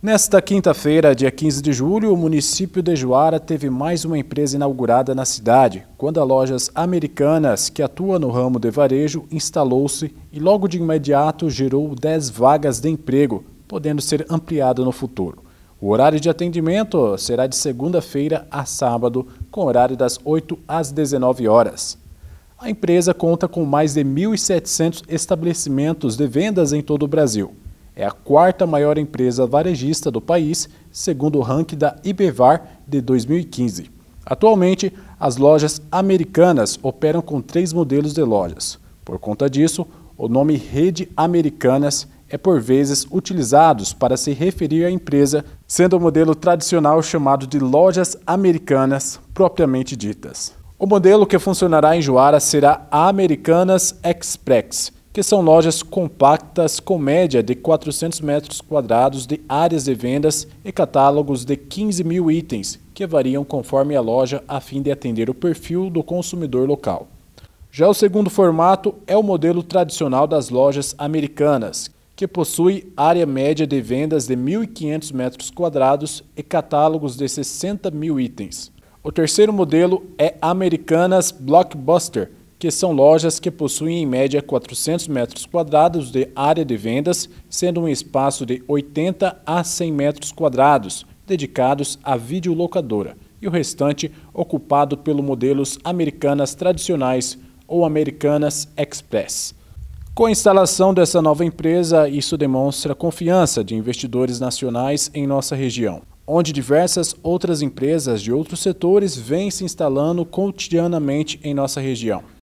Nesta quinta-feira, dia 15 de julho, o município de Juara teve mais uma empresa inaugurada na cidade, quando a Lojas Americanas, que atua no ramo de varejo, instalou-se e logo de imediato gerou 10 vagas de emprego, podendo ser ampliada no futuro. O horário de atendimento será de segunda-feira a sábado, com horário das 8 às 19 horas. A empresa conta com mais de 1.700 estabelecimentos de vendas em todo o Brasil é a quarta maior empresa varejista do país, segundo o ranking da IBEVAR de 2015. Atualmente, as lojas americanas operam com três modelos de lojas. Por conta disso, o nome Rede Americanas é por vezes utilizados para se referir à empresa, sendo o modelo tradicional chamado de lojas americanas propriamente ditas. O modelo que funcionará em Joara será a Americanas Express, que são lojas compactas com média de 400 metros quadrados de áreas de vendas e catálogos de 15 mil itens, que variam conforme a loja a fim de atender o perfil do consumidor local. Já o segundo formato é o modelo tradicional das lojas americanas, que possui área média de vendas de 1.500 metros quadrados e catálogos de 60 mil itens. O terceiro modelo é Americanas Blockbuster, que são lojas que possuem em média 400 metros quadrados de área de vendas, sendo um espaço de 80 a 100 metros quadrados dedicados à videolocadora e o restante ocupado pelo modelos americanas tradicionais ou americanas express. Com a instalação dessa nova empresa, isso demonstra confiança de investidores nacionais em nossa região, onde diversas outras empresas de outros setores vêm se instalando cotidianamente em nossa região.